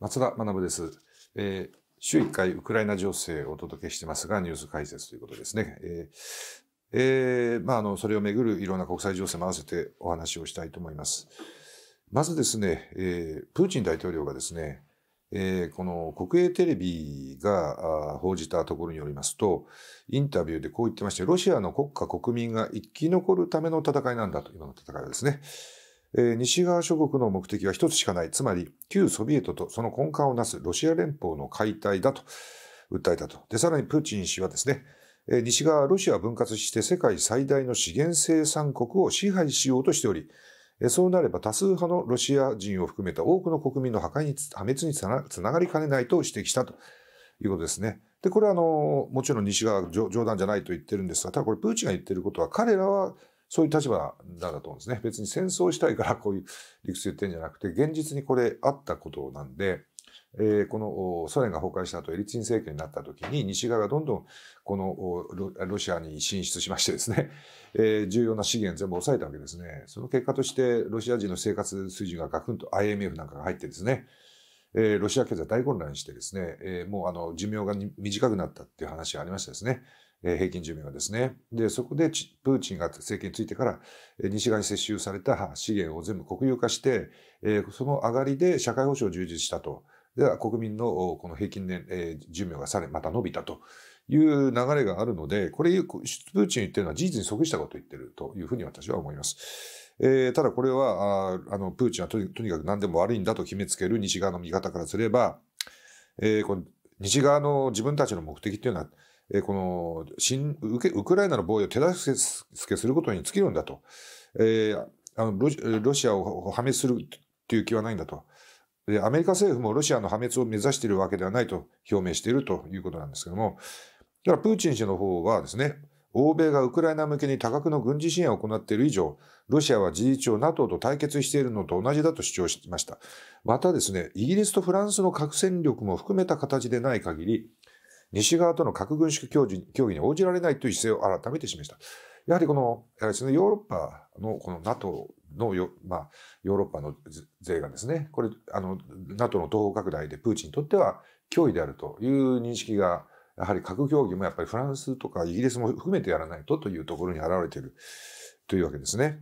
松田学です、えー、週1回ウクライナ情勢をお届けしてますがニュース解説ということですね、えーえー、まあ、あのそれをめぐるいろんな国際情勢も合わせてお話をしたいと思いますまずですね、えプーチン大統領がですね、えこの国営テレビが報じたところによりますとインタビューでこう言ってましてロシアの国家国民が生き残るための戦いなんだと今の戦いはですね西側諸国の目的は一つしかない、つまり旧ソビエトとその根幹をなすロシア連邦の解体だと訴えたと。で、さらにプーチン氏はですね、西側はロシアを分割して世界最大の資源生産国を支配しようとしており、そうなれば多数派のロシア人を含めた多くの国民の破壊に、破滅につながりかねないと指摘したということですね。で、これはあの、もちろん西側冗談じゃないと言ってるんですが、ただこれプーチンが言ってることは彼らはそういう立場なんだと思うんですね。別に戦争したいからこういう理屈言ってんじゃなくて、現実にこれあったことなんで、えー、このソ連が崩壊した後、エリツィン政権になった時に、西側がどんどんこのロシアに進出しましてですね、えー、重要な資源全部抑えたわけですね。その結果として、ロシア人の生活水準がガクンと IMF なんかが入ってですね、えー、ロシア経済大混乱してですね、えー、もうあの寿命が短くなったっていう話がありましたですね。平均寿命はですね。で、そこでプーチンが政権についてから西側に接収された資源を全部国有化して、その上がりで社会保障を充実したと。では国民のこの平均年、え寿命がされ、また伸びたという流れがあるので、これ、プーチン言ってるのは事実に即したことを言ってるというふうに私は思います。えー、ただこれは、ああの、プーチンはとにかく何でも悪いんだと決めつける西側の見方からすれば、えー、この西側の自分たちの目的っていうのは、えー、この新ウクライナの防衛を手助けすることに尽きるんだと、えー、あのロロシアを破滅するという気はないんだと。で、アメリカ政府もロシアの破滅を目指しているわけではないと表明しているということなんですけども、だからプーチン氏の方はですね、欧米がウクライナ向けに多額の軍事支援を行っている以上、ロシアは事実上 NATO と対決しているのと同じだと主張しました。またですね、イギリスとフランスの核戦力も含めた形でない限り、西側との核軍縮協議に応じられないという姿勢を改めて示した。やはりこの、ですね、ヨーロッパのこの NATO のまあ、ヨーロッパの税がですね、これ、あの、NATO の東方拡大でプーチンにとっては脅威であるという認識が、やはり核協議もやっぱりフランスとかイギリスも含めてやらないとというところに現れているというわけですね。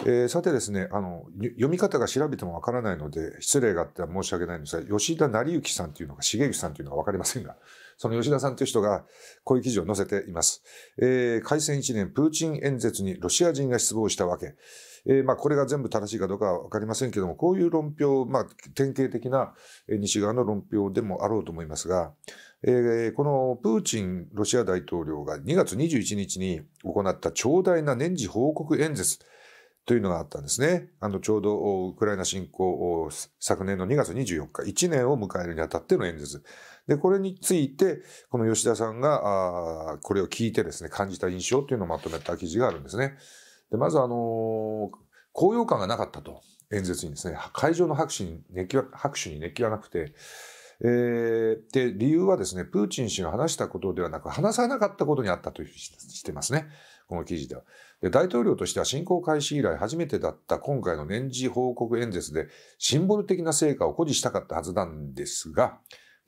えー、さてですねあの読み方が調べてもわからないので失礼があっては申し訳ないんですが吉田成幸さんというのか重幸さんというのが分かりませんがその吉田さんという人がこういう記事を載せています。えー、開戦1年、プーチン演説にロシア人が失望したわけ。えー、まあ、これが全部正しいかどうかは分かりませんけども、こういう論評、まあ、典型的な西側の論評でもあろうと思いますが、えー、このプーチンロシア大統領が2月21日に行った長大な年次報告演説、というのがあったんですね。あの、ちょうどウクライナ侵攻を昨年の2月24日、1年を迎えるにあたっての演説。で、これについて、この吉田さんが、あこれを聞いてですね、感じた印象というのをまとめた記事があるんですね。で、まずあのー、高揚感がなかったと、演説にですね、会場の拍手に熱気は、拍手に熱気はなくて、えー、で、理由はですね、プーチン氏が話したことではなく、話さなかったことにあったというふうにしてますね。この記事では。大統領としては侵攻開始以来初めてだった今回の年次報告演説でシンボル的な成果を誇示したかったはずなんですが、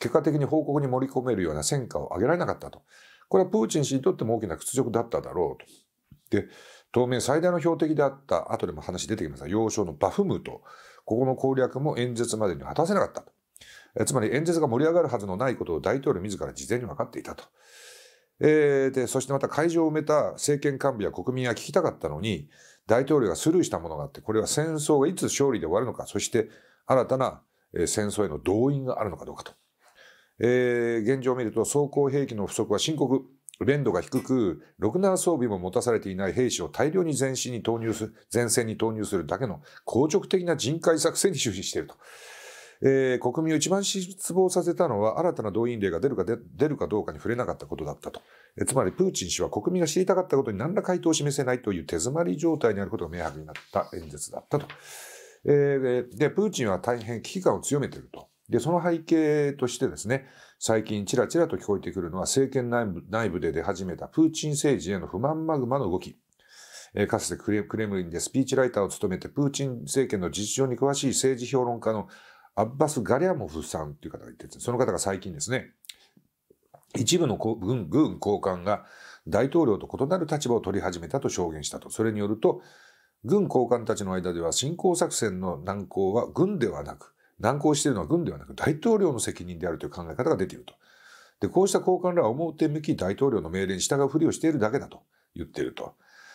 結果的に報告に盛り込めるような戦果を上げられなかったと。これはプーチン氏にとっても大きな屈辱だっただろうと。で、当面最大の標的であった、後でも話出てきました、要衝のバフムト。ここの攻略も演説までに果たせなかったと。つまり演説が盛り上がるはずのないことを大統領自ら事前に分かっていたと。えー、でそしてまた会場を埋めた政権幹部や国民は聞きたかったのに大統領がスルーしたものがあってこれは戦争がいつ勝利で終わるのかそして新たな戦争への動員があるのかどうかと、えー、現状を見ると装甲兵器の不足は深刻連度が低くろくな装備も持たされていない兵士を大量に前進に投入する前線に投入するだけの硬直的な人海作戦に終始していると。えー、国民を一番失望させたのは新たな動員令が出るか出るかどうかに触れなかったことだったと、えつまりプーチン氏は国民が知りたかったことに何ら回答を示せないという手詰まり状態にあることが明白になった演説だったと、えー、でプーチンは大変危機感を強めているとで、その背景としてですね、最近ちらちらと聞こえてくるのは政権内部内部で出始めたプーチン政治への不満マグマの動き。えー、かつてクレムリンでスピーチライターを務めてプーチン政権の実情に詳しい政治評論家のアッバス・ガリャモフさんという方がいて、その方が最近ですね、一部の軍軍高官が大統領と異なる立場を取り始めたと証言したと。それによると、軍高官たちの間では侵攻作戦の難航は軍ではなく、難航しているのは軍ではなく大統領の責任であるという考え方が出ていると。で、こうした高官らは表向き大統領の命令に従うふりをしているだけだと言っていると。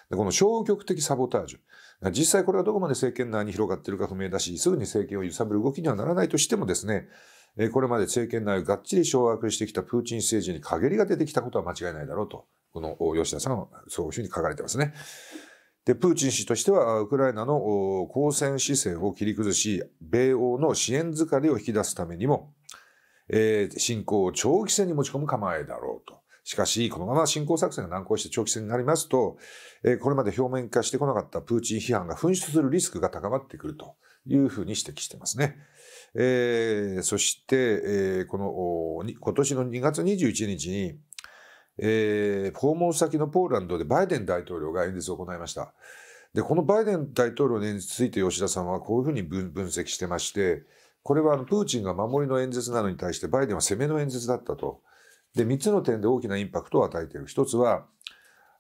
でこの消極的サボタージュ。実際これはどこまで政権内に広がっているか不明だし、すぐに政権を揺さぶる動きにはならないとしてもですね、これまで政権内をがっちり掌握してきたプーチン政治に陰りが出てきたことは間違いないだろうと、この吉田さんはそういうふうに書かれてますね。で、プーチン氏としては、ウクライナの交戦姿勢を切り崩し、米欧の支援疲れを引き出すためにも、え侵攻を長期戦に持ち込む構えだろうと。しかし、このまま侵攻作戦が難航して長期戦になりますと、これまで表面化してこなかったプーチン批判が噴出するリスクが高まってくるというふうに指摘してますね。えー、そして、えー、この、今年の2月21日に、えー、訪問先のポーランドでバイデン大統領が演説を行いました。で、このバイデン大統領の演説について吉田さんはこういうふうに分析してまして、これはプーチンが守りの演説なのに対してバイデンは攻めの演説だったと。で、3つの点で大きなインパクトを与えている。1つは、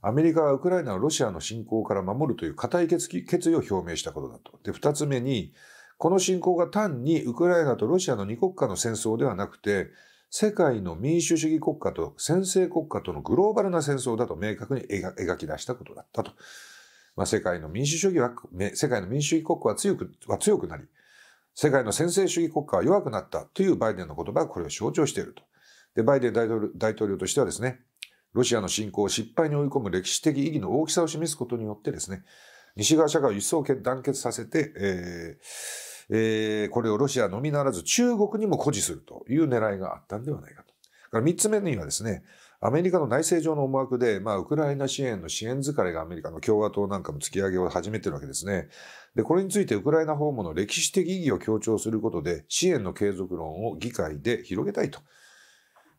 アメリカはウクライナをロシアの侵攻から守るという固い決意を表明したことだと。で、2つ目に、この侵攻が単にウクライナとロシアの2国家の戦争ではなくて、世界の民主主義国家と専制国家とのグローバルな戦争だと明確に描き出したことだったと。まあ、世界の民主主義は、世界の民主主義国家は強く、は強くなり、世界の専制主義国家は弱くなったというバイデンの言葉がこれを象徴していると。で、バイデン大統領大統領としてはですね、ロシアの侵攻を失敗に追い込む歴史的意義の大きさを示すことによってですね、西側社会を一層団結させて、えーえー、これをロシアのみならず中国にも誇示するという狙いがあったんではないかと。から3つ目にはですね、アメリカの内政上の思惑で、まあ、ウクライナ支援の支援疲れがアメリカの共和党なんかも突き上げを始めてるわけですね。で、これについてウクライナ訪問の歴史的意義を強調することで、支援の継続論を議会で広げたいと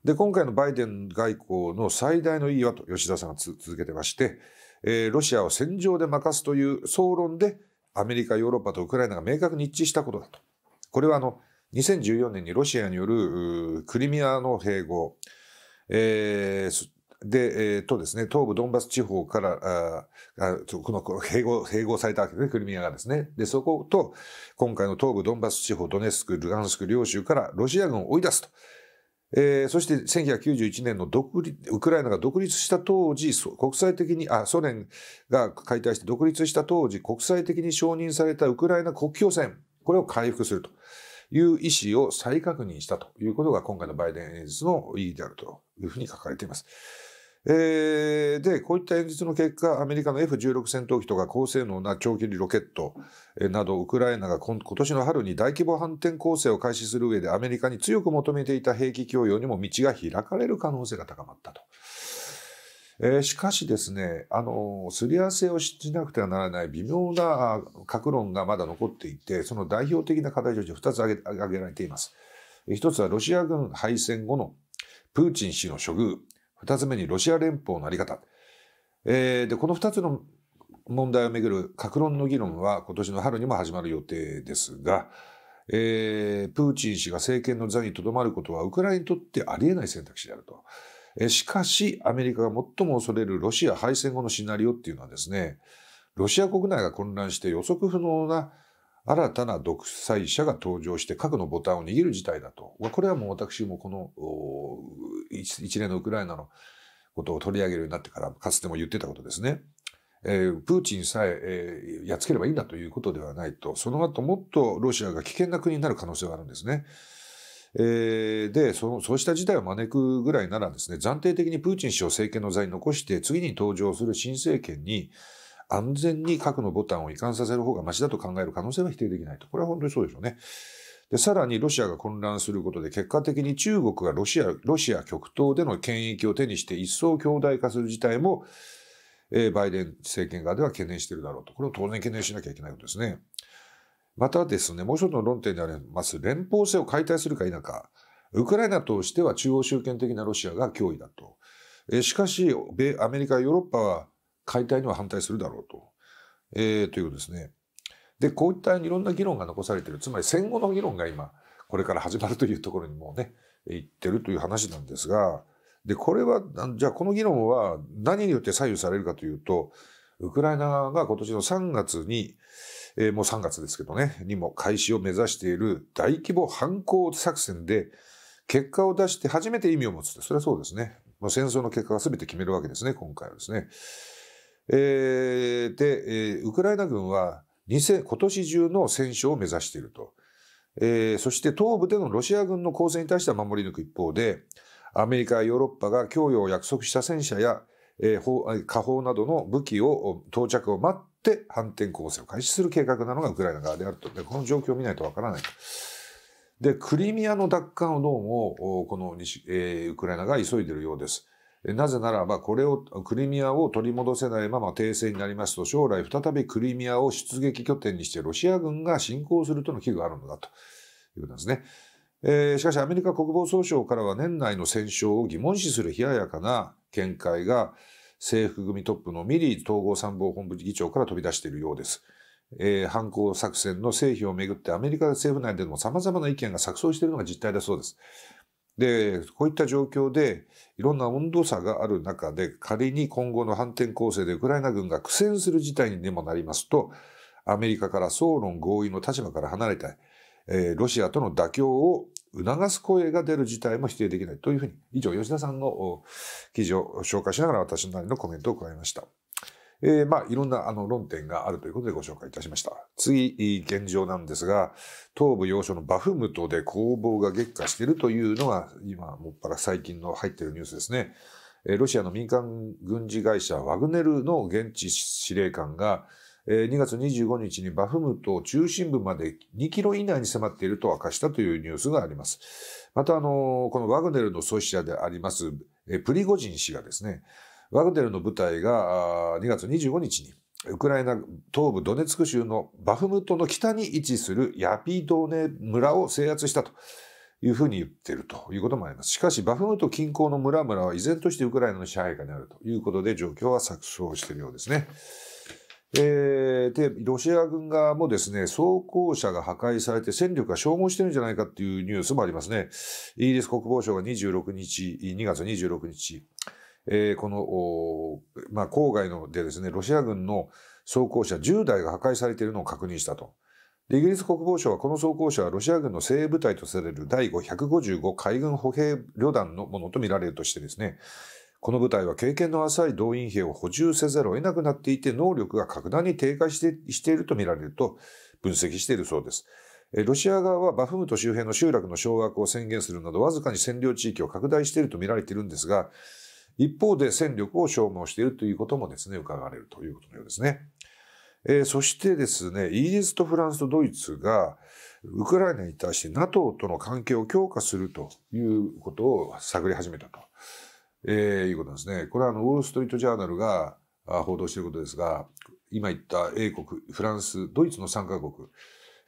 で、今回のバイデン外交の最大の意義はと吉田さんが続けてまして、えー、ロシアを戦場で任すという総論で、アメリカ、ヨーロッパとウクライナが明確に一致したことだと。これはあの、2014年にロシアによるクリミアの併合、えー、で、えー、とですね、東部ドンバス地方から、あこの併合、併合されたわけですね、クリミアがですね。で、そこと、今回の東部ドンバス地方、ドネツク、ルガンスク両州からロシア軍を追い出すと。えー、そして1991年の独立ウクライナが独立した当時国際的にあソ連が解体して独立した当時国際的に承認されたウクライナ国境線これを回復するという意思を再確認したということが今回のバイデン演説の意義であるというふうに書かれています。えー、で、こういった演説の結果、アメリカの F16 戦闘機とか高性能な長距離ロケットなど、ウクライナが今年の春に大規模反転攻勢を開始する上でアメリカに強く求めていた兵器供与にも道が開かれる可能性が高まったと。えー、しかしですね、あの、すり合わせをしなくてはならない微妙な格論がまだ残っていて、その代表的な課題として2つ挙げ挙げられています。一つはロシア軍敗戦後のプーチン氏の処遇、2つ目にロシア連邦の在り方。えー、で、この2つの問題をめぐる各論の議論は今年の春にも始まる予定ですが、えー、プーチン氏が政権の座にとどまることはウクライナにとってありえない選択肢であると。えしかし、アメリカが最も恐れるロシア敗戦後のシナリオっていうのはですね、ロシア国内が混乱して予測不能な新たな独裁者が登場して核のボタンを握る事態だと。これはもう私もこの一連のウクライナのことを取り上げるようになってから、かつても言ってたことですね。えー、プーチンさええー、やっつければいいんだということではないと、その後もっとロシアが危険な国になる可能性はあるんですね。えー、でその、そうした事態を招くぐらいならですね、暫定的にプーチン氏を政権の座に残して、次に登場する新政権に、安全に核のボタンを移管させる方がましだと考える可能性は否定できないと。これは本当にそうでしょうね。で、さらにロシアが混乱することで、結果的に中国がロシア、ロシア極東での権益を手にして一層強大化する事態も、えー、バイデン政権側では懸念しているだろうと。これを当然懸念しなきゃいけないことですね。またですね、もう一つの論点であります、連邦制を解体するか否か、ウクライナとしては中央集権的なロシアが脅威だと。えー、しかし、米、アメリカ、ヨーロッパは解体には反対するだろうと。えー、ということですね。でこういったいろんな議論が残されているつまり戦後の議論が今これから始まるというところにもうね行ってるという話なんですがでこれはじゃあこの議論は何によって左右されるかというとウクライナ側が今年の3月に、えー、もう3月ですけどねにも開始を目指している大規模反抗作戦で結果を出して初めて意味を持つそれはそうですねもう戦争の結果は全て決めるわけですね今回はですね。えー、で、えー、ウクライナ軍は今年中の戦勝を目指していると。えー、そして東部でのロシア軍の攻勢に対しては守り抜く一方で、アメリカやヨーロッパが供与を約束した戦車や、えー、火砲などの武器を到着を待って反転攻勢を開始する計画なのがウクライナ側であると。で、この状況を見ないとわからないと。で、クリミアの奪還をどうも、この西、えー、ウクライナが急いでいるようです。なぜならば、これを、クリミアを取り戻せないまま停戦になりますと、将来再びクリミアを出撃拠点にしてロシア軍が侵攻するとの危惧があるのだということですね。えー、しかしアメリカ国防総省からは年内の戦勝を疑問視する冷ややかな見解が制服組トップのミリー統合参謀本部議長から飛び出しているようです。えー、反抗作戦の成否をめぐってアメリカ政府内でも様々な意見が錯綜しているのが実態だそうです。で、こういった状況で、いろんな温度差がある中で、仮に今後の反転攻勢でウクライナ軍が苦戦する事態にでもなりますと、アメリカから総論合意の立場から離れたい、えー、ロシアとの妥協を促す声が出る事態も否定できないというふうに、以上、吉田さんの記事を紹介しながら私なりのコメントを加えました。えー、まあ、いろんなあの論点があるということでご紹介いたしました。次、現状なんですが、東部要所のバフムトで攻防が激化しているというのが、今、もっぱら最近の入っているニュースですね。ロシアの民間軍事会社ワグネルの現地司令官が、2月25日にバフムト中心部まで2キロ以内に迫っていると明かしたというニュースがあります。また、あの、このワグネルの創始者であります、プリゴジン氏がですね、ワグネルの部隊が2月25日にウクライナ東部ドネツク州のバフムトの北に位置するヤピドネ村を制圧したというふうに言っているということもあります。しかし、バフムト近郊の村々は依然としてウクライナの支配下にあるということで状況は錯綜しているようですね。えー、でロシア軍側もですね装甲車が破壊されて戦力が消耗してるんじゃないかっていうニュースもありますねイギリス国防省が26日2月26日えー、この、まあ、郊外のでですね、ロシア軍の装甲車10台が破壊されているのを確認したと。イギリス国防省はこの装甲車はロシア軍の精鋭部隊とされる第555海軍歩兵旅団のものとみられるとしてですね、この部隊は経験の浅い動員兵を補充せざるを得なくなっていて、能力が格段に低下してしているとみられると分析しているそうです。ロシア側はバフムト周辺の集落の掌握を宣言するなど、わずかに占領地域を拡大しているとみられているんですが、一方で戦力を消耗しているということもですね、伺われるということのようですね。えー、そしてですね、イギリスとフランスとドイツが、ウクライナに対して NATO との関係を強化するということを探り始めたと、えー、いうことですね。これはあの、ウォール・ストリート・ジャーナルが報道していることですが、今言った英国、フランス、ドイツの3カ国、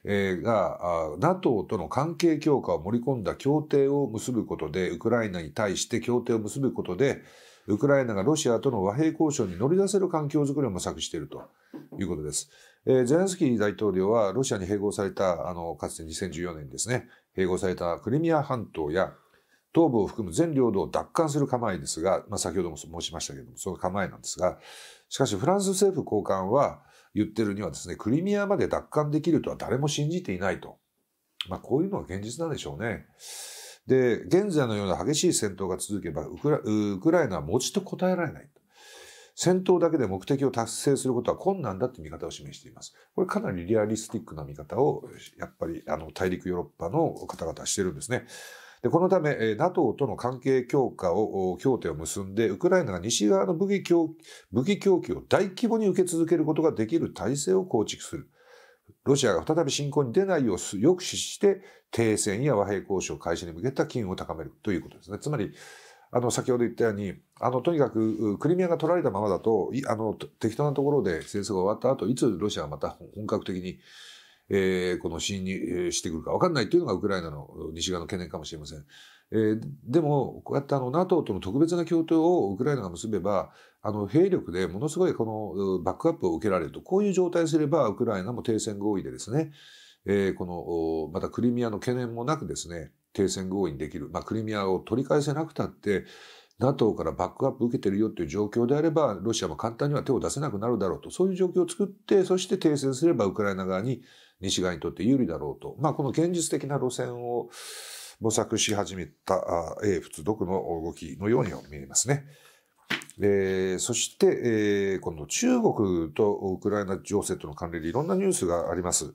が NATO との関係強化を盛り込んだ協定を結ぶことで、ウクライナに対して協定を結ぶことで、ウクライナがロシアとの和平交渉に乗り出せる環境づくりを模索しているということです。えー、ゼレンスキー大統領はロシアに併合された、あの、かつて2014年ですね、併合されたクリミア半島や東部を含む全領土を奪還する構えですが、まあ、先ほども申しましたけれども、その構えなんですが、しかしフランス政府高官は、言ってるにはですね、クリミアまで奪還できるとは誰も信じていないと。まあ、こういうのは現実なんでしょうね。で、現在のような激しい戦闘が続けばウクラ、ウクライナは持ちと答えられない。と。戦闘だけで目的を達成することは困難だって見方を示しています。これかなりリアリスティックな見方を、やっぱりあの大陸ヨーロッパの方々はしてるんですね。で、このため、NATO との関係強化を、協定を結んで、ウクライナが西側の武器供武器供給を大規模に受け続けることができる体制を構築する。ロシアが再び侵攻に出ないよう抑止して、停戦や和平交渉開始に向けた機運を高めるということですね。つまり、あの、先ほど言ったように、あの、とにかく、クリミアが取られたままだと、あの、適当なところで戦争が終わった後、いつロシアがまた本格的にえー、この侵入してくるか分かんないというのがウクライナの西側の懸念かもしれません。えー、でも、こうやってあの NATO との特別な協定をウクライナが結べば、あの兵力でものすごいこのバックアップを受けられると、こういう状態すれば、ウクライナも停戦合意でですね、えー、この、またクリミアの懸念もなくですね、停戦合意にできる。まあ、クリミアを取り返せなくたって、NATO からバックアップ受けてるよっていう状況であれば、ロシアも簡単には手を出せなくなるだろうと、そういう状況を作って、そして停戦すればウクライナ側に西側にとって有利だろうと。まあ、この現実的な路線を模索し始めた英仏独の動きのようには見えますね。えー、そして、えー、今度中国とウクライナ情勢との関連でいろんなニュースがあります。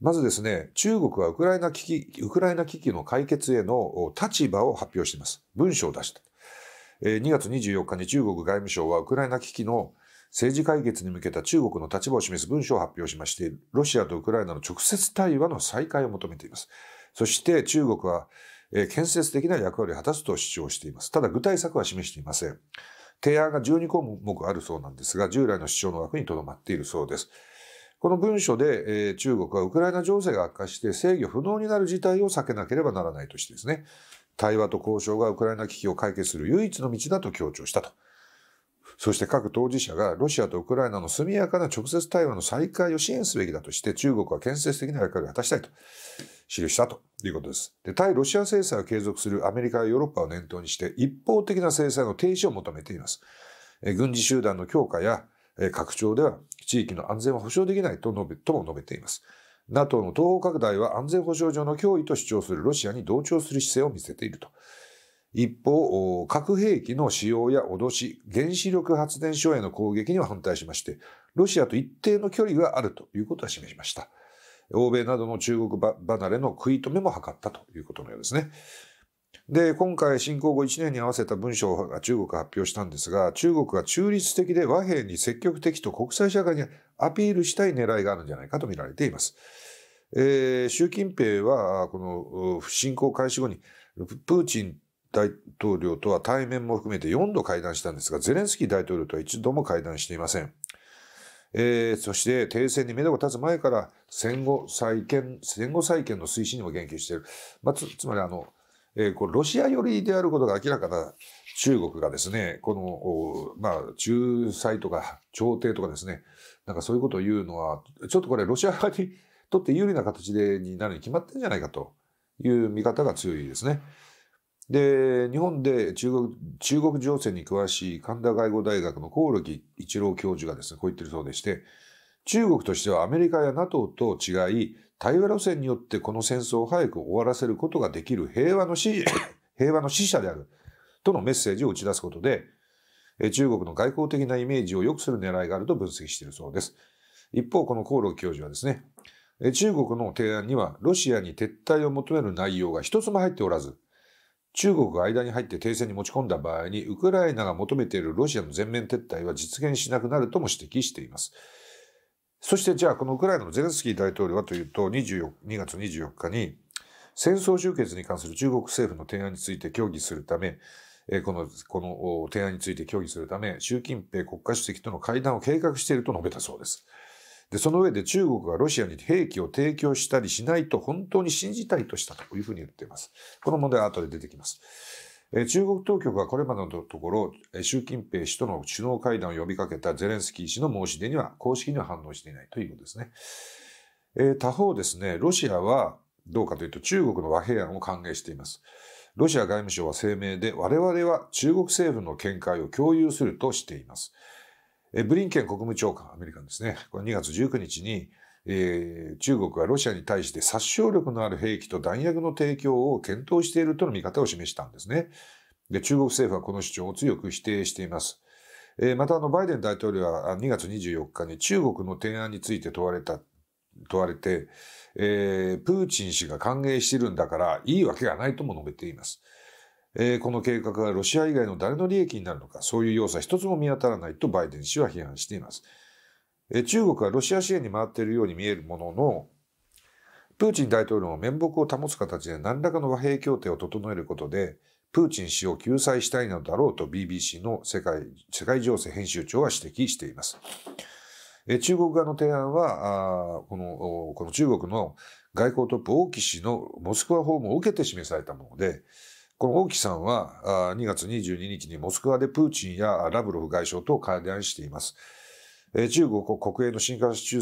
まずですね、中国はウクライナ危機、ウクライナ危機の解決への立場を発表しています。文書を出した。2月24日に中国外務省はウクライナ危機の政治解決に向けた中国の立場を示す文書を発表しまして、ロシアとウクライナの直接対話の再開を求めています。そして中国は、建設的な役割を果たすと主張しています。ただ具体策は示していません。提案が12項目あるそうなんですが、従来の主張の枠にとどまっているそうです。この文書で、え中国はウクライナ情勢が悪化して制御不能になる事態を避けなければならないとしてですね、対話と交渉がウクライナ危機を解決する唯一の道だと強調したと。そして各当事者がロシアとウクライナの速やかな直接対話の再開を支援すべきだとして中国は建設的な役割を果たしたいと記したということです。で、対ロシア制裁を継続するアメリカやヨーロッパを念頭にして一方的な制裁の停止を求めています。え軍事集団の強化や拡張では地域の安全は保障できないと述べ、とも述べています。NATO の東方拡大は安全保障上の脅威と主張するロシアに同調する姿勢を見せていると。一方、核兵器の使用や脅し、原子力発電所への攻撃には反対しまして、ロシアと一定の距離があるということは示しました。欧米などの中国離れの食い止めも図ったということのようですね。で、今回侵攻後1年に合わせた文書が中国が発表したんですが、中国が中立的で和平に積極的と国際社会にアピールしたい狙いがあるんじゃないかと見られています。えー、習近平は、この侵攻開始後に、プーチン大統領とは対面も含めて4度会談したんですが、ゼレンスキー大統領とは一度も会談していません。えー、そして、停戦に目処が立つ前から戦後再建、戦後再建の推進にも言及している。まあ、つ、つまりあの、えー、こロシア寄りであることが明らかな中国がですね、この、まあ、仲裁とか調停とかですね、なんかそういうことを言うのは、ちょっとこれロシア側にとって有利な形でになるに決まってんじゃないかという見方が強いですね。で、日本で中国、中国情勢に詳しい神田外語大学の興梠一郎教授がですね、こう言ってるそうでして、中国としてはアメリカや NATO と違い、対話路線によってこの戦争を早く終わらせることができる平和の使 平和の者であるとのメッセージを打ち出すことで、中国の外交的なイメージを良くする狙いがあると分析しているそうです。一方、このコーロ教授はですね、中国の提案にはロシアに撤退を求める内容が一つも入っておらず、中国が間に入って停戦に持ち込んだ場合に、ウクライナが求めているロシアの全面撤退は実現しなくなるとも指摘しています。そしてじゃあこのウクライナのゼレンスキー大統領はというと2月24日に戦争終結に関する中国政府の提案について協議するため、この、この提案について協議するため、習近平国家主席との会談を計画していると述べたそうです。で、その上で中国がロシアに兵器を提供したりしないと本当に信じたいとしたというふうに言っています。この問題は後で出てきます。中国当局はこれまでのところ、習近平氏との首脳会談を呼びかけたゼレンスキー氏の申し出には、公式には反応していないということですね。え他方ですね、ロシアはどうかというと中国の和平案を歓迎しています。ロシア外務省は声明で、我々は中国政府の見解を共有するとしています。ブリンケン国務長官、アメリカンですね、これ2月19日に、えー、中国はロシアに対して殺傷力のある兵器と弾薬の提供を検討しているとの見方を示したんですね。で中国政府はこの主張を強く否定しています。えー、またあのバイデン大統領は2月24日に中国の提案について問われた問われて、えー、プーチン氏が歓迎しているんだからいいわけがないとも述べています。えー、この計画はロシア以外の誰の利益になるのか、そういう要素は一つも見当たらないとバイデン氏は批判しています。中国はロシア支援に回っているように見えるものの、プーチン大統領の面目を保つ形で何らかの和平協定を整えることで、プーチン氏を救済したいのだろうと BBC の世界世界情勢編集長は指摘しています。中国側の提案はあこの、この中国の外交トップ王毅氏のモスクワ訪問を受けて示されたもので、この王毅さんは2月22日にモスクワでプーチンやラブロフ外相と会談しています。中国国営の新華社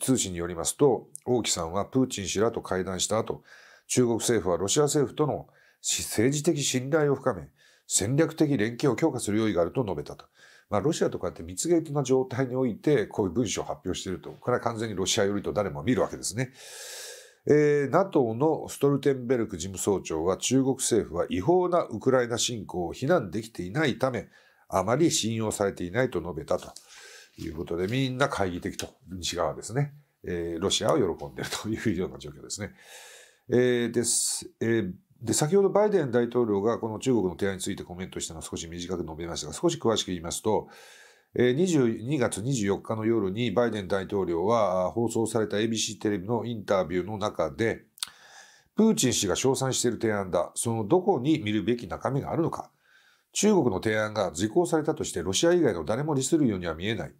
通信によりますと、王毅さんはプーチン氏らと会談した後、中国政府はロシア政府との政治的信頼を深め、戦略的連携を強化する用意があると述べたと。まあ、ロシアとかって蜜月な状態において、こういう文書を発表していると。これは完全にロシア寄りと誰も見るわけですね。えー、NATO のストルテンベルク事務総長は中国政府は違法なウクライナ侵攻を非難できていないため、あまり信用されていないと述べたと。いうことで、みんな懐疑的と、西側ですね。えー、ロシアは喜んでいるというような状況ですね。えー、です。えーで先ほどバイデン大統領がこの中国の提案についてコメントしたのを少し短く述べましたが少し詳しく言いますと22月24日の夜にバイデン大統領は放送された ABC テレビのインタビューの中でプーチン氏が称賛している提案だそのどこに見るべき中身があるのか中国の提案が実行されたとしてロシア以外の誰も利するようには見えない。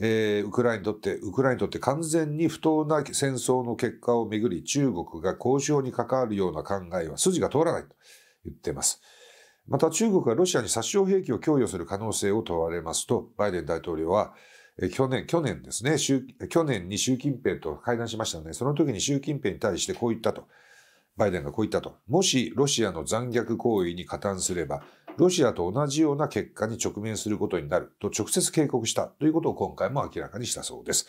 えー、ウクライナにとって、ウクライナにとって完全に不当な戦争の結果をめぐり、中国が交渉に関わるような考えは筋が通らないと言っています。また中国がロシアに殺傷兵器を供与する可能性を問われますと、バイデン大統領は、去年、去年ですね、去年に習近平と会談しましたので、その時に習近平に対してこう言ったと。バイデンがこう言ったと。もしロシアの残虐行為に加担すれば、ロシアと同じような結果に直面することになると直接警告したということを今回も明らかにしたそうです。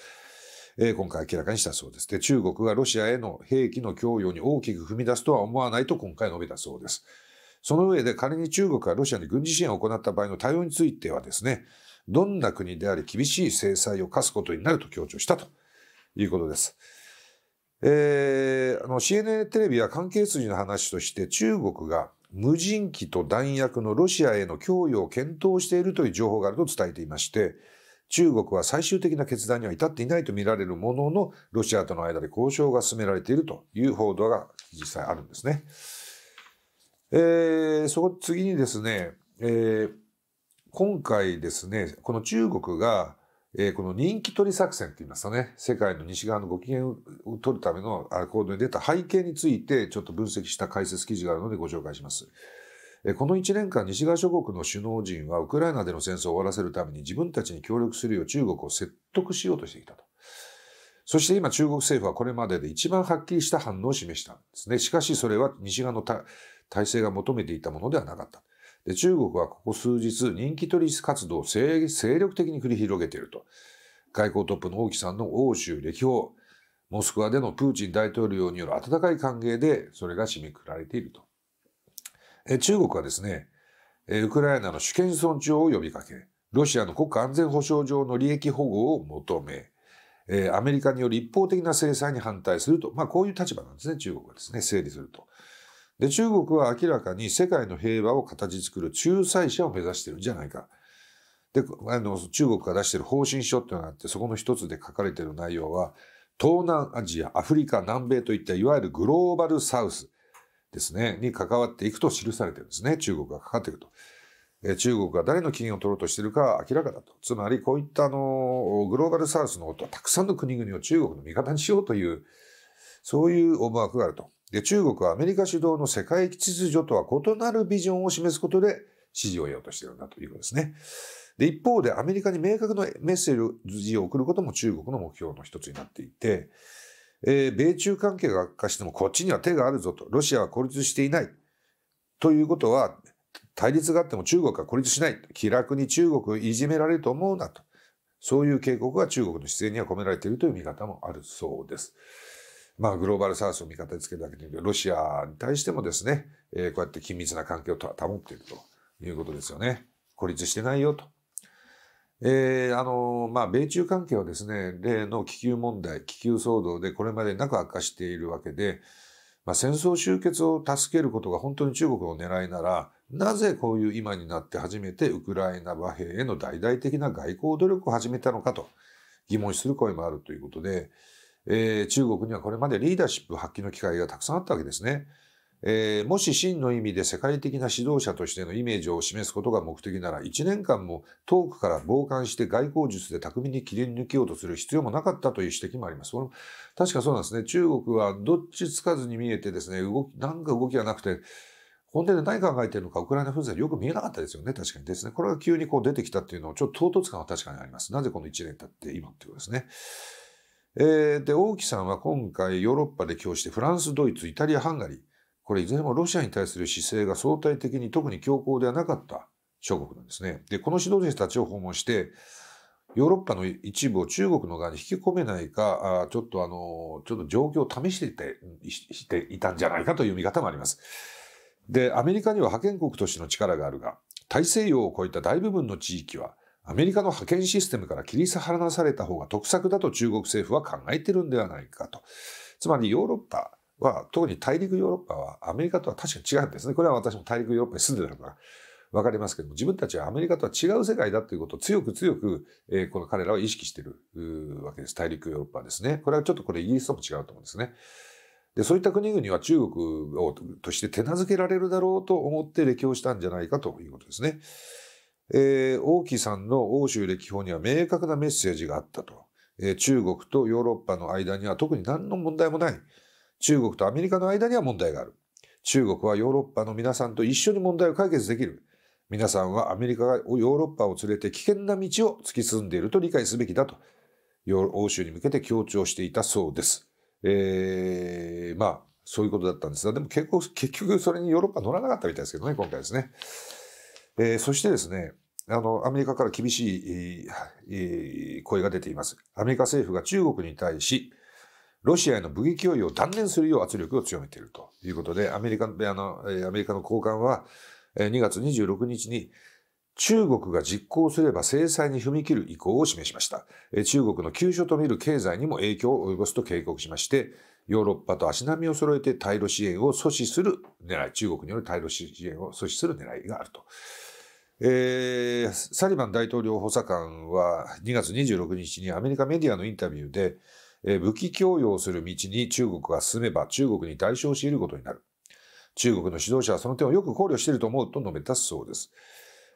え今回明らかにしたそうです。で、中国がロシアへの兵器の供与に大きく踏み出すとは思わないと今回述べたそうです。その上で仮に中国がロシアに軍事支援を行った場合の対応についてはですね、どんな国であり厳しい制裁を科すことになると強調したということです。えー、あの CNN テレビは関係筋の話として中国が無人機と弾薬のロシアへの供与を検討しているという情報があると伝えていまして、中国は最終的な決断には至っていないと見られるものの、ロシアとの間で交渉が進められているという報道が実際あるんですね。えー、そこ、次にですね、えー、今回ですね、この中国が、えー、この人気取り作戦って言いますかね、世界の西側のご機嫌を取るための行動に出た背景について、ちょっと分析した解説記事があるのでご紹介します。この1年間、西側諸国の首脳陣は、ウクライナでの戦争を終わらせるために自分たちに協力するよう中国を説得しようとしてきたと。そして今、中国政府はこれまでで一番はっきりした反応を示したんですね。しかし、それは西側の体制が求めていたものではなかった。で中国はここ数日人気取引活動を精力的に繰り広げていると。外交トップの王毅さんの欧州歴訪、モスクワでのプーチン大統領による温かい歓迎でそれが締めくくられていると。え中国はですね、ウクライナの主権尊重を呼びかけ、ロシアの国家安全保障上の利益保護を求め、えアメリカによる一方的な制裁に反対すると、まあこういう立場なんですね、中国はですね、整理すると。で、中国は明らかに世界の平和を形作る仲裁者を目指してるんじゃないか。で、あの、中国が出してる方針書っていうのがあって、そこの一つで書かれてる内容は、東南アジア、アフリカ、南米といったいわゆるグローバルサウスですね、に関わっていくと記されてるんですね。中国が関わっていくと。中国が誰の金を取ろうとしているかは明らかだと。つまり、こういったあの、グローバルサウスのことはたくさんの国々を中国の味方にしようという、そういう思惑があると。で中国はアメリカ主導の世界秩序とは異なるビジョンを示すことで支持を得ようとしているんだということですね。で、一方でアメリカに明確なメッセージを送ることも中国の目標の一つになっていて、えー、米中関係が悪化してもこっちには手があるぞと、ロシアは孤立していない。ということは、対立があっても中国は孤立しない。気楽に中国をいじめられると思うなと。そういう警告が中国の姿勢には込められているという見方もあるそうです。まあ、グローバルサウスを味方につけるだけで、ロシアに対してもですね、えー、こうやって緊密な関係を保っているということですよね。孤立してないよと。えー、あの、まあ、米中関係はですね、例の気球問題、気球騒動でこれまでなく悪化しているわけで、まあ、戦争終結を助けることが本当に中国の狙いなら、なぜこういう今になって初めてウクライナ和平への大々的な外交努力を始めたのかと疑問視する声もあるということで、えー、中国にはこれまでリーダーシップ発揮の機会がたくさんあったわけですね。えー、もし真の意味で世界的な指導者としてのイメージを示すことが目的なら1年間も遠くから傍観して外交術で巧みに切り抜けようとする必要もなかったという指摘もあります。これ確かそうなんですね。中国はどっちつかずに見えてですね、動き、なんか動きがなくて、本音で何考えてるのかウクライナ紛争よく見えなかったですよね。確かにですね。これが急にこう出てきたっていうのをちょっと唐突感は確かにあります。なぜこの1年経って今ってことですね。えー、で、大木さんは今回ヨーロッパで教してフランス、ドイツ、イタリア、ハンガリー、これいずれもロシアに対する姿勢が相対的に特に強硬ではなかった諸国なんですね。で、この指導者たちを訪問して、ヨーロッパの一部を中国の側に引き込めないか、あちょっとあの、ちょっと状況を試していて、していたんじゃないかという見方もあります。で、アメリカには派遣国としての力があるが、大西洋を越えた大部分の地域は、アメリカの派遣システムから切り離された方が得策だと中国政府は考えてるんではないかと。つまりヨーロッパは、特に大陸ヨーロッパはアメリカとは確かに違うんですね。これは私も大陸ヨーロッパに住んでたから分かりますけども、自分たちはアメリカとは違う世界だということを強く強く、えー、この彼らは意識してるわけです。大陸ヨーロッパですね。これはちょっとこれイギリスとも違うと思うんですね。で、そういった国々は中国をとして手なずけられるだろうと思って歴訪したんじゃないかということですね。えー、王毅さんの欧州歴訪には明確なメッセージがあったと。えー、中国とヨーロッパの間には特に何の問題もない。中国とアメリカの間には問題がある。中国はヨーロッパの皆さんと一緒に問題を解決できる。皆さんはアメリカがヨーロッパを連れて危険な道を突き進んでいると理解すべきだと、欧州に向けて強調していたそうです。えー、まあ、そういうことだったんですが、でも結構、結局それにヨーロッパ乗らなかったみたいですけどね、今回ですね。えー、そしてですね、あの、アメリカから厳しい、えー、声が出ています。アメリカ政府が中国に対し、ロシアへの武器供与を断念するよう圧力を強めているということで、アメリカの、あの、アメリカの高官は、2月26日に、中国が実行すれば制裁に踏み切る意向を示しました。中国の急所と見る経済にも影響を及ぼすと警告しまして、ヨーロッパと足並みを揃えて対ロ支援を阻止する狙い、中国による対ロ支援を阻止する狙いがあると。えー、サリバン大統領補佐官は2月26日にアメリカメディアのインタビューで、えー、武器供与をする道に中国が進めば中国に代償を強いることになる。中国の指導者はその点をよく考慮していると思うと述べたそうです。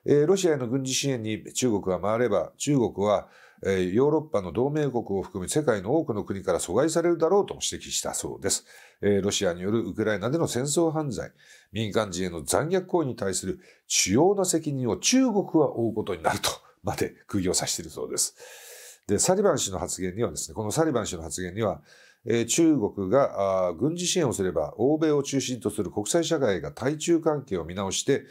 えー、ロシアへの軍事支援に中国が回れば、中国はヨーロッパの同盟国を含む世界の多くの国から阻害されるだろうとも指摘したそうです。ロシアによるウクライナでの戦争犯罪、民間人への残虐行為に対する主要な責任を中国は負うことになるとまで釘を刺しているそうです。で、サリバン氏の発言にはですね、このサリバン氏の発言には、中国が軍事支援をすれば欧米を中心とする国際社会が対中関係を見直して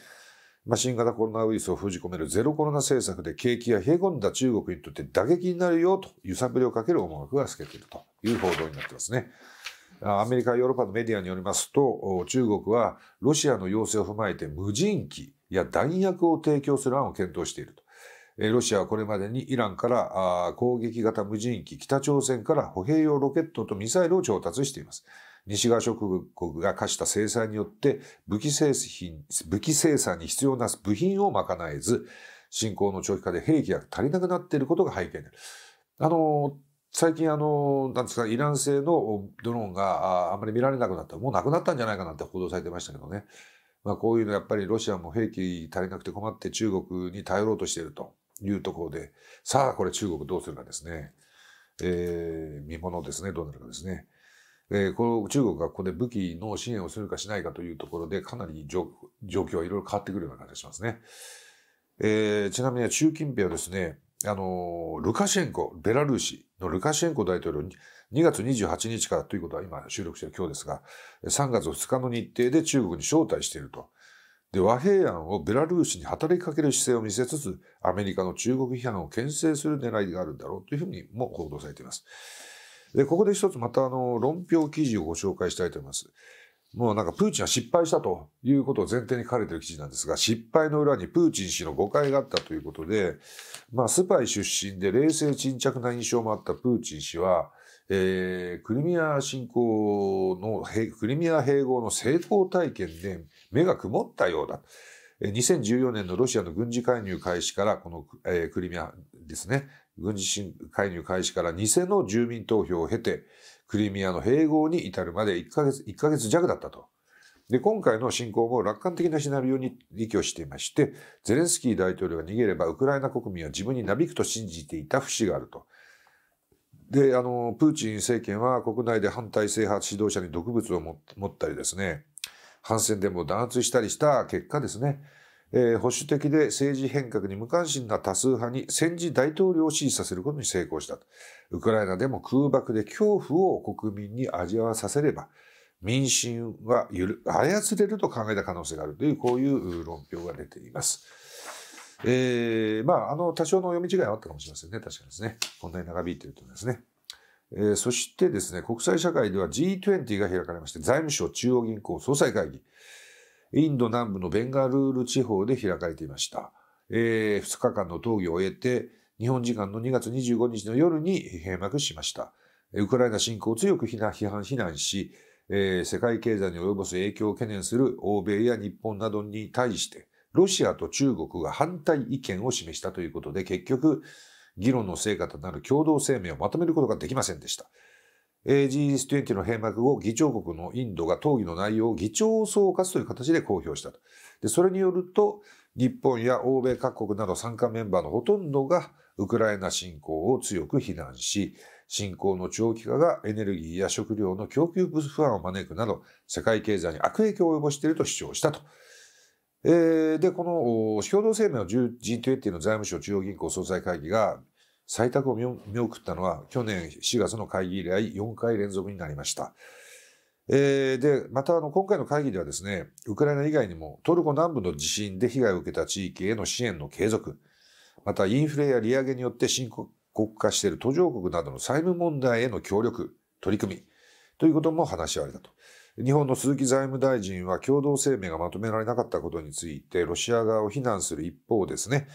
まあ、新型コロナウイルスを封じ込めるゼロコロナ政策で景気が冷え込んだ中国にとって打撃になるよと揺さぶりをかける思惑が透けているという報道になってますね。アメリカ、ヨーロッパのメディアによりますと、中国はロシアの要請を踏まえて無人機や弾薬を提供する案を検討していると。ロシアはこれまでにイランから攻撃型無人機、北朝鮮から歩兵用ロケットとミサイルを調達しています。西側諸国が課した制裁によって武器製品、武器生産に必要な部品を賄えず、侵攻の長期化で兵器が足りなくなっていることが背景にある。あの、最近あの、なんですか、イラン製のドローンがあんまり見られなくなった。もうなくなったんじゃないかなって報道されてましたけどね。まあこういうのやっぱりロシアも兵器足りなくて困って中国に頼ろうとしているというところで、さあこれ中国どうするかですね。えー、見ものですね、どうなるかですね。えー、この中国がここで武器の支援をするかしないかというところで、かなり状況はいろいろ変わってくるような感じがしますね。えー、ちなみに習近平はですね、あの、ルカシェンコ、ベラルーシのルカシェンコ大統領に、2月28日からということは今収録している今日ですが、3月2日の日程で中国に招待していると。で、和平案をベラルーシに働きかける姿勢を見せつつ、アメリカの中国批判を牽制する狙いがあるんだろうというふうにも報道されています。で、ここで一つまたあの、論評記事をご紹介したいと思います。もうなんかプーチンは失敗したということを前提に書かれている記事なんですが、失敗の裏にプーチン氏の誤解があったということで、まあ、スパイ出身で冷静沈着な印象もあったプーチン氏は、えー、クリミア侵攻の、クリミア併合の成功体験で目が曇ったようだ。2014年のロシアの軍事介入開始から、この、えクリミアですね、軍事介入開始から偽の住民投票を経て、クリミアの併合に至るまで1ヶ月、1ヶ月弱だったと。で、今回の侵攻も楽観的なシナリオに依拠していまして、ゼレンスキー大統領が逃げれば、ウクライナ国民は自分になびくと信じていた節があると。で、あの、プーチン政権は国内で反体制派指導者に毒物を持ったりですね、反戦デモを弾圧したりした結果ですね、えー、保守的で政治変革に無関心な多数派に戦時大統領を支持させることに成功したと。ウクライナでも空爆で恐怖を国民に味わわさせれば、民心はゆる操れると考えた可能性があるという、こういう論評が出ています。えー、まあ、あの、多少の読み違いはあったかもしれませんね。確かにですね。こんなに長引いているとですね。えー、そしてですね、国際社会では G20 が開かれまして、財務省中央銀行総裁会議。インド南部のベンガルール地方で開かれていました。えー、2日間の討議を終えて、日本時間の2月25日の夜に閉幕しました。ウクライナ侵攻を強く批判非難し、えー、世界経済に及ぼす影響を懸念する欧米や日本などに対して、ロシアと中国が反対意見を示したということで、結局、議論の成果となる共同声明をまとめることができませんでした。G20 の閉幕後、議長国のインドが討議の内容を議長総括という形で公表したと。で、それによると、日本や欧米各国など参加メンバーのほとんどがウクライナ侵攻を強く非難し、侵攻の長期化がエネルギーや食料の供給不安を招くなど、世界経済に悪影響を及ぼしていると主張したと。えー、で、この共同声明を G20 の財務省中央銀行総裁会議が採択を見送ったのは去年4月の会議以来4回連続になりました。えー、で、またあの今回の会議ではですね、ウクライナ以外にもトルコ南部の地震で被害を受けた地域への支援の継続、またインフレや利上げによって深刻化している途上国などの債務問題への協力、取り組み、ということも話し合われたと。日本の鈴木財務大臣は共同声明がまとめられなかったことについて、ロシア側を非難する一方ですね、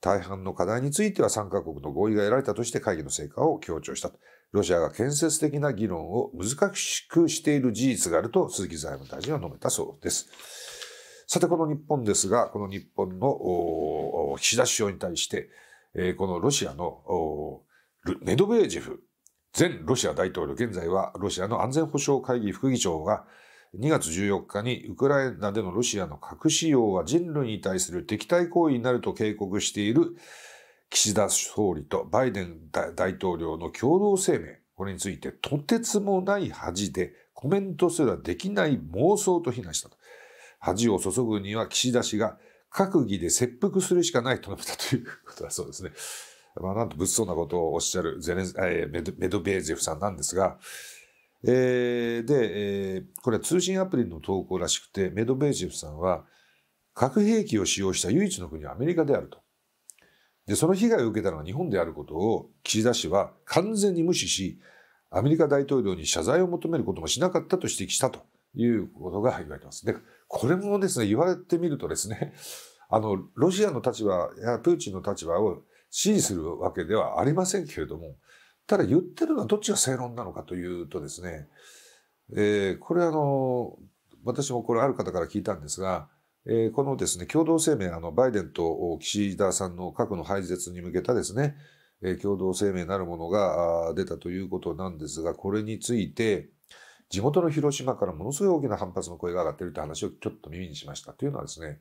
大半の課題については参加国の合意が得られたとして会議の成果を強調したと。ロシアが建設的な議論を難しくしている事実があると鈴木財務大臣は述べたそうです。さて、この日本ですが、この日本の岸田首相に対して、このロシアのメドベージェフ前ロシア大統領、現在はロシアの安全保障会議副議長が2月14日にウクライナでのロシアの核使用は人類に対する敵対行為になると警告している岸田総理とバイデン大統領の共同声明、これについてとてつもない恥でコメントすらできない妄想と非難したと。恥を注ぐには岸田氏が閣議で切腹するしかないと述べたということだそうですね。まあ、なんと物騒なことをおっしゃるゼレン、えー、メドベージェフさんなんですが、えー、で、えー、これは通信アプリの投稿らしくて、メドベージェフさんは、核兵器を使用した唯一の国はアメリカであると。で、その被害を受けたのは日本であることを岸田氏は完全に無視し、アメリカ大統領に謝罪を求めることもしなかったと指摘したということが言われています。で、これもですね、言われてみるとですね、あの、ロシアの立場やプーチンの立場を支持するわけではありませんけれども、ただ言ってるのはどっちが正論なのかというとですね、えー、これあの、私もこれある方から聞いたんですが、えー、このですね、共同声明、あの、バイデンと岸田さんの核の廃絶に向けたですね、えー、共同声明なるものが出たということなんですが、これについて、地元の広島からものすごい大きな反発の声が上がっているという話をちょっと耳にしました。というのはですね、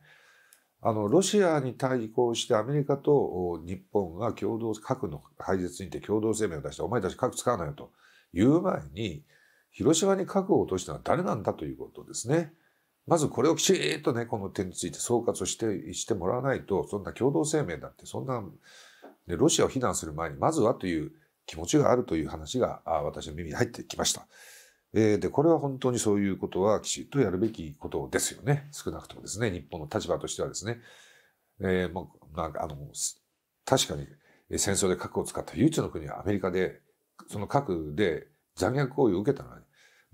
あの、ロシアに対抗してアメリカと日本が共同、核の廃絶にて共同声明を出して、お前たち核使わないよという前に、広島に核を落としたのは誰なんだということですね。まずこれをきちっとね、この点について総括して、してもらわないと、そんな共同声明だって、そんな、ね、ロシアを非難する前に、まずはという気持ちがあるという話が、私の耳に入ってきました。えー、で、これは本当にそういうことはきちっとやるべきことですよね。少なくともですね、日本の立場としてはですね。えー、まあ、なんかあの、確かに戦争で核を使った唯一の国はアメリカで、その核で残虐行為を受けたのは、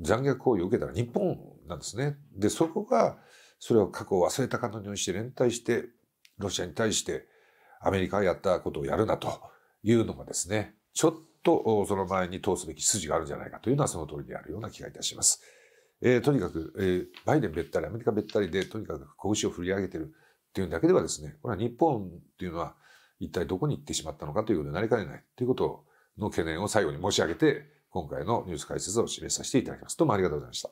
残虐行為を受けたのは日本なんですね。で、そこが、それを核を忘れたかのようにして連帯して、ロシアに対してアメリカがやったことをやるなというのがですね、ちょっと、その前に通すべき筋があるんじゃないかというのはその通りであるような気がいたします。えー、とにかく、えー、バイデンべったり、アメリカべったりで、とにかく拳を振り上げてるっていうだけではですね、これは日本っていうのは一体どこに行ってしまったのかということになりかねないということの懸念を最後に申し上げて、今回のニュース解説を示させていただきます。どうもありがとうございました。